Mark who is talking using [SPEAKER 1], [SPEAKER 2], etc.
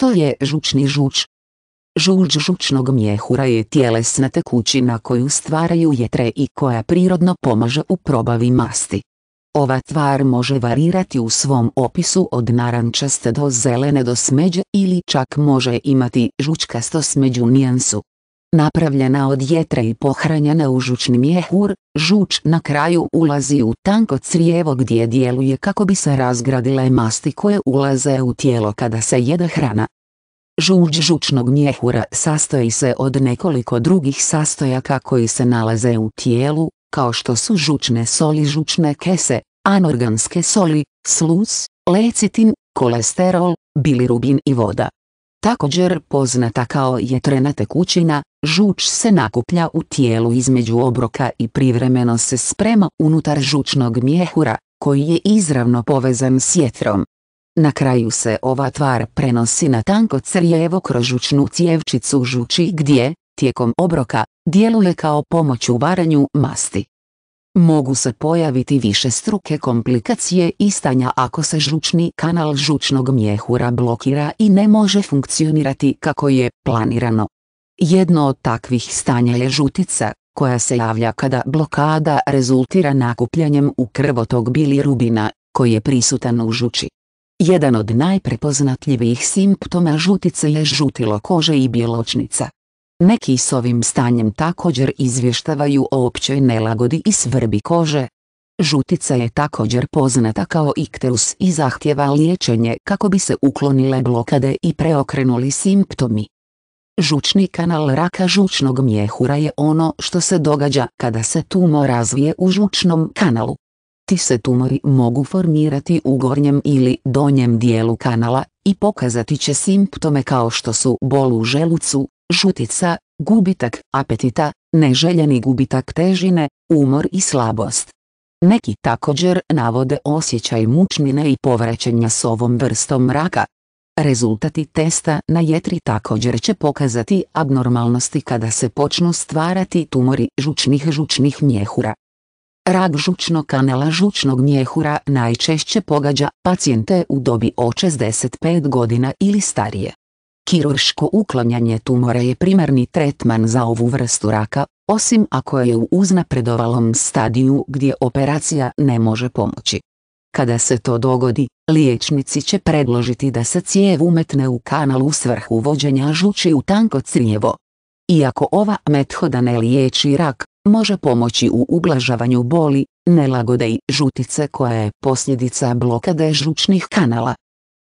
[SPEAKER 1] Što je žučni žuč? Žuč žučnog mjehura je tjelesna tekućina koju stvaraju jetre i koja prirodno pomaže u probavi masti. Ova tvar može varirati u svom opisu od narančaste do zelene do smeđe ili čak može imati žučkasto smeđu nijansu napravljena od jetra i pohranjena u žučni mjehur, žuč na kraju ulazi u tanko crijevo gdje djeluje kako bi se razgradile masti koje ulaze u tijelo kada se jede hrana. Žuč žučnog mjehura sastoji se od nekoliko drugih sastojaka koji se nalaze u tijelu, kao što su žučne soli žučne kese, anorganske soli, sluz, lecitin, kolesterol, bilirubin i voda također poznata kao jetrena tekućina, žuč se nakuplja u tijelu između obroka i privremeno se sprema unutar žučnog mjehura, koji je izravno povezan s jetrom. Na kraju se ova tvar prenosi na tanko crjevo kroz žučnu cjevčicu žuči gdje, tijekom obroka, djeluje kao pomoć u varanju masti. Mogu se pojaviti više struke komplikacije i stanja ako se žučni kanal žučnog mjehura blokira i ne može funkcionirati kako je planirano. Jedno od takvih stanja je žutica, koja se javlja kada blokada rezultira nakupljanjem u krvotok bilirubina, koji je prisutan u žuči. Jedan od najprepoznatljivijih simptoma žutice je žutilo kože i bjeločnica. Neki s ovim stanjem također izvještavaju o općoj nelagodi i svrbi kože. Žutica je također poznata kao ikterus i zahtjeva liječenje kako bi se uklonile blokade i preokrenuli simptomi. Žučni kanal raka žučnog mjehura je ono što se događa kada se tumor razvije u žučnom kanalu. Ti se tumori mogu formirati u gornjem ili donjem dijelu kanala i pokazati će simptome kao što su bol u želucu, žutica, gubitak apetita, neželjeni gubitak težine, umor i slabost. Neki također navode osjećaj mučnine i povraćanja s ovom vrstom raka. Rezultati testa na jetri također će pokazati abnormalnosti kada se počnu stvarati tumori žučnih žučnih mjehura. Rak žučnog kanala žučnog mjehura najčešće pogađa pacijente u dobi od 65 godina ili starije. Kirurško uklanjanje tumora je primarni tretman za ovu vrstu raka, osim ako je u uznapredovalom stadiju gdje operacija ne može pomoći. Kada se to dogodi, liječnici će predložiti da se cijev umetne u kanal u svrhu vođenja žuči u tanko crijevo. Iako ova methoda ne liječi rak, može pomoći u ublažavanju boli, nelagode i žutice koja je posljedica blokade žučnih kanala,